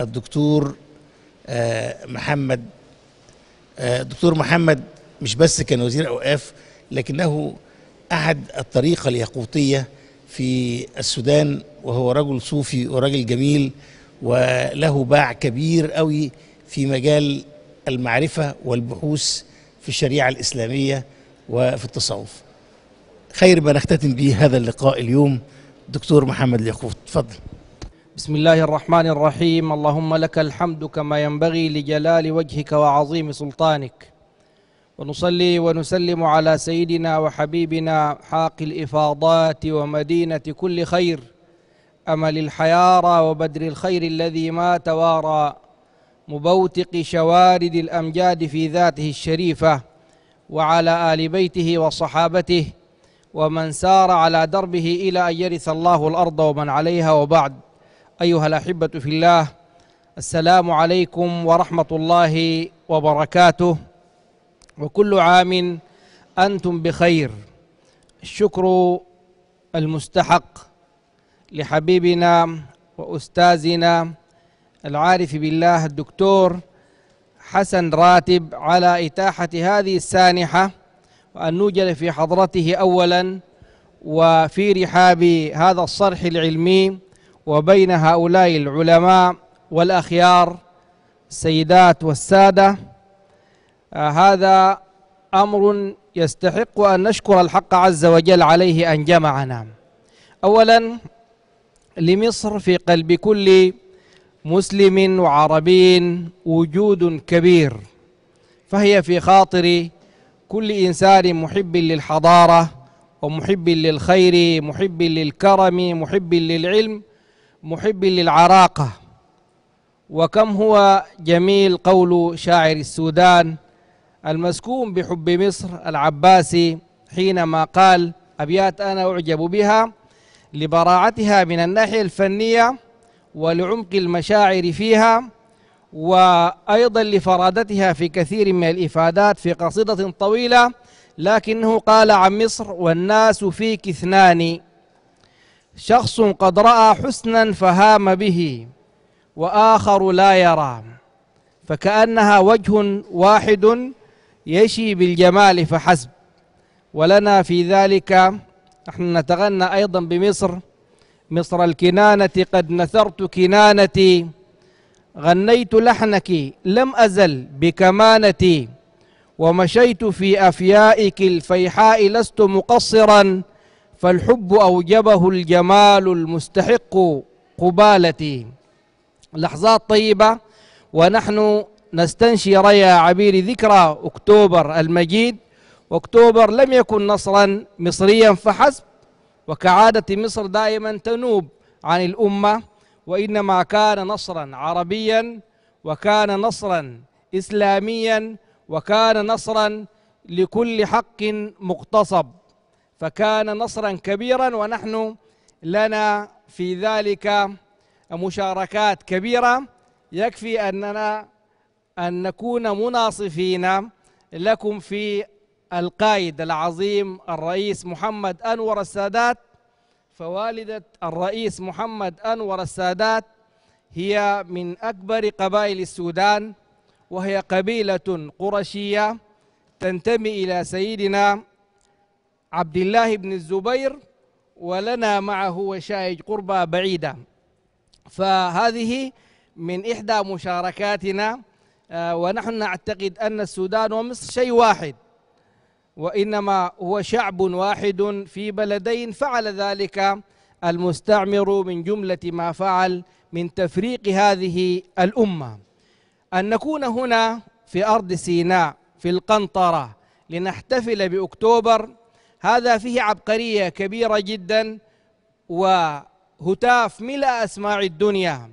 الدكتور آه، محمد الدكتور آه، محمد مش بس كان وزير اوقاف لكنه احد الطريقه الياقوتيه في السودان وهو رجل صوفي ورجل جميل وله باع كبير قوي في مجال المعرفه والبحوث في الشريعه الاسلاميه وفي التصوف خير ما نختتم به هذا اللقاء اليوم دكتور محمد الياقوت تفضل بسم الله الرحمن الرحيم اللهم لك الحمد كما ينبغي لجلال وجهك وعظيم سلطانك ونصلي ونسلم على سيدنا وحبيبنا حاق الافاضات ومدينه كل خير امل الحيارى وبدر الخير الذي ما توارى مبوتق شوارد الامجاد في ذاته الشريفه وعلى ال بيته وصحابته ومن سار على دربه الى ان يرث الله الارض ومن عليها وبعد أيها الأحبة في الله السلام عليكم ورحمة الله وبركاته وكل عام أنتم بخير الشكر المستحق لحبيبنا وأستاذنا العارف بالله الدكتور حسن راتب على إتاحة هذه السانحة وأن نوجد في حضرته أولا وفي رحاب هذا الصرح العلمي وبين هؤلاء العلماء والأخيار السيدات والسادة آه، هذا أمر يستحق أن نشكر الحق عز وجل عليه أن جمعنا أولا لمصر في قلب كل مسلم وعربي وجود كبير فهي في خاطر كل إنسان محب للحضارة ومحب للخير محب للكرم محب للعلم محب للعراقة وكم هو جميل قول شاعر السودان المسكون بحب مصر العباسي حينما قال أبيات أنا أعجب بها لبراعتها من الناحية الفنية ولعمق المشاعر فيها وأيضا لفرادتها في كثير من الإفادات في قصيدة طويلة لكنه قال عن مصر والناس فيك اثنان شخص قد رأى حسنا فهام به وآخر لا يرى فكأنها وجه واحد يشي بالجمال فحسب ولنا في ذلك نحن نتغنى أيضا بمصر مصر الكنانة قد نثرت كنانتي غنيت لحنك لم أزل بكمانتي ومشيت في أفيائك الفيحاء لست مقصرا فالحب أوجبه الجمال المستحق قبالتي لحظات طيبة ونحن نستنشي ريا عبير ذكرى أكتوبر المجيد وأكتوبر لم يكن نصرا مصريا فحسب وكعادة مصر دائما تنوب عن الأمة وإنما كان نصرا عربيا وكان نصرا إسلاميا وكان نصرا لكل حق مغتصب فكان نصرا كبيرا ونحن لنا في ذلك مشاركات كبيرة يكفي أننا أن نكون مناصفين لكم في القائد العظيم الرئيس محمد أنور السادات فوالدة الرئيس محمد أنور السادات هي من أكبر قبائل السودان وهي قبيلة قرشية تنتمي إلى سيدنا عبد الله بن الزبير ولنا معه وشائج قربة بعيدة فهذه من إحدى مشاركاتنا آه، ونحن نعتقد أن السودان ومصر شيء واحد وإنما هو شعب واحد في بلدين فعل ذلك المستعمر من جملة ما فعل من تفريق هذه الأمة أن نكون هنا في أرض سيناء في القنطرة لنحتفل بأكتوبر هذا فيه عبقرية كبيرة جدا وهتاف ملأ أسماع الدنيا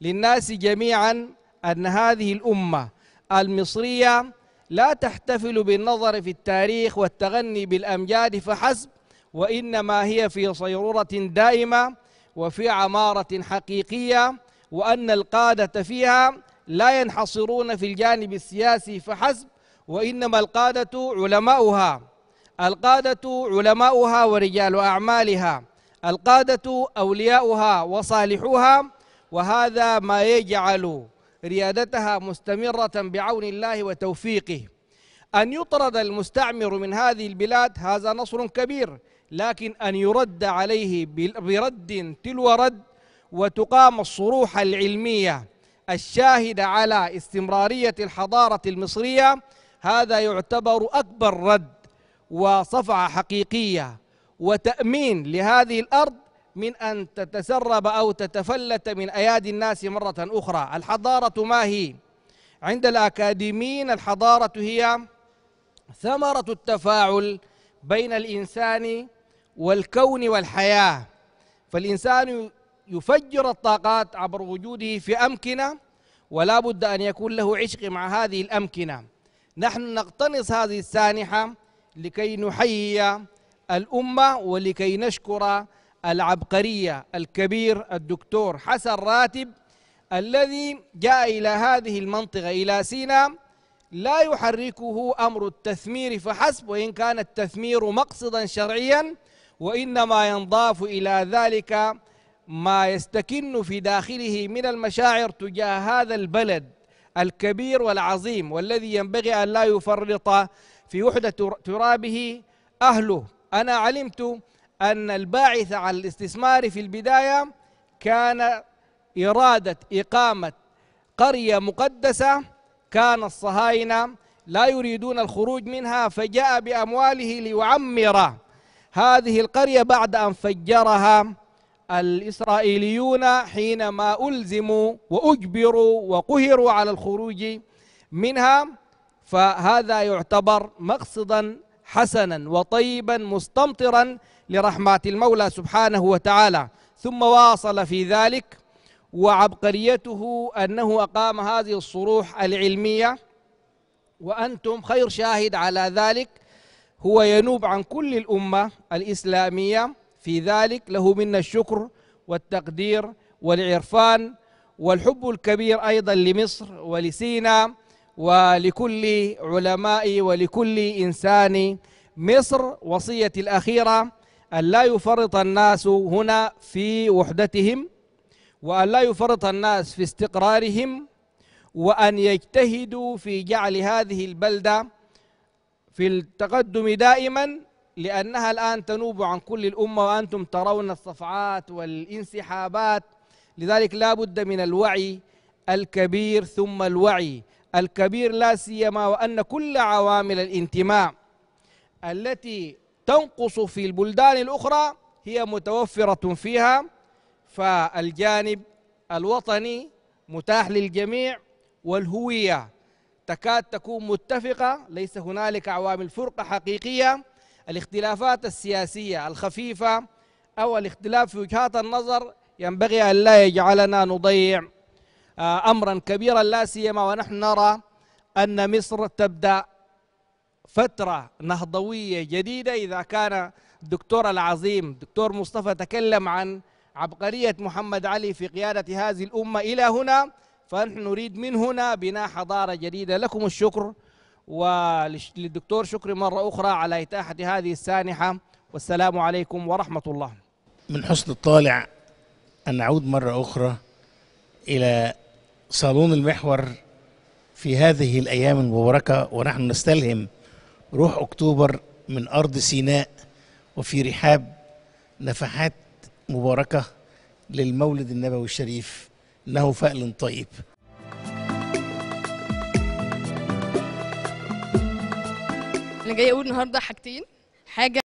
للناس جميعا أن هذه الأمة المصرية لا تحتفل بالنظر في التاريخ والتغني بالأمجاد فحسب وإنما هي في صيرورة دائمة وفي عمارة حقيقية وأن القادة فيها لا ينحصرون في الجانب السياسي فحسب وإنما القادة علماؤها القادة علماؤها ورجال أعمالها القادة أولياؤها وصالحوها وهذا ما يجعل ريادتها مستمرة بعون الله وتوفيقه أن يطرد المستعمر من هذه البلاد هذا نصر كبير لكن أن يرد عليه برد تلو رد وتقام الصروح العلمية الشاهدة على استمرارية الحضارة المصرية هذا يعتبر أكبر رد وصفعة حقيقية وتأمين لهذه الأرض من أن تتسرب أو تتفلت من أيادي الناس مرة أخرى الحضارة ما هي؟ عند الأكاديميين الحضارة هي ثمرة التفاعل بين الإنسان والكون والحياة فالإنسان يفجر الطاقات عبر وجوده في أمكنة ولا بد أن يكون له عشق مع هذه الأمكنة نحن نقتنص هذه السانحة لكي نحيي الأمة ولكي نشكر العبقرية الكبير الدكتور حسن راتب الذي جاء إلى هذه المنطقة إلى سيناء لا يحركه أمر التثمير فحسب وإن كان التثمير مقصدا شرعيا وإنما ينضاف إلى ذلك ما يستكن في داخله من المشاعر تجاه هذا البلد الكبير والعظيم والذي ينبغي أن لا يفرط في وحدة ترابه أهله أنا علمت أن الباعث على الاستثمار في البداية كان إرادة إقامة قرية مقدسة كان الصهاينة لا يريدون الخروج منها فجاء بأمواله ليعمر هذه القرية بعد أن فجرها الإسرائيليون حينما ألزموا وأجبروا وقهروا على الخروج منها فهذا يعتبر مقصدا حسنا وطيبا مستمطرا لرحمات المولى سبحانه وتعالى ثم واصل في ذلك وعبقريته أنه أقام هذه الصروح العلمية وأنتم خير شاهد على ذلك هو ينوب عن كل الأمة الإسلامية في ذلك له منا الشكر والتقدير والعرفان والحب الكبير أيضا لمصر ولسينا ولكل علماء ولكل إنسان مصر وصية الأخيرة أن لا يفرط الناس هنا في وحدتهم وأن لا يفرط الناس في استقرارهم وأن يجتهدوا في جعل هذه البلدة في التقدم دائما لأنها الآن تنوب عن كل الأمة وأنتم ترون الصفعات والانسحابات لذلك لا بد من الوعي الكبير ثم الوعي الكبير لا سيما وأن كل عوامل الانتماء التي تنقص في البلدان الأخرى هي متوفرة فيها فالجانب الوطني متاح للجميع والهوية تكاد تكون متفقة ليس هنالك عوامل فرقة حقيقية الاختلافات السياسية الخفيفة أو الاختلاف في وجهات النظر ينبغي أن لا يجعلنا نضيع آه، امرا كبيرا لا سيما ونحن نرى ان مصر تبدا فتره نهضويه جديده اذا كان الدكتور العظيم دكتور مصطفى تكلم عن عبقريه محمد علي في قياده هذه الامه الى هنا فنحن نريد من هنا بناء حضاره جديده لكم الشكر وللدكتور شكري مره اخرى على اتاحه هذه السانحه والسلام عليكم ورحمه الله. من حسن الطالع ان نعود مره اخرى الى صالون المحور في هذه الأيام المباركة ونحن نستلهم روح أكتوبر من أرض سيناء وفي رحاب نفحات مباركة للمولد النبوي الشريف إنه فأل طيب أنا جاي أقول النهاردة حاجتين حاجة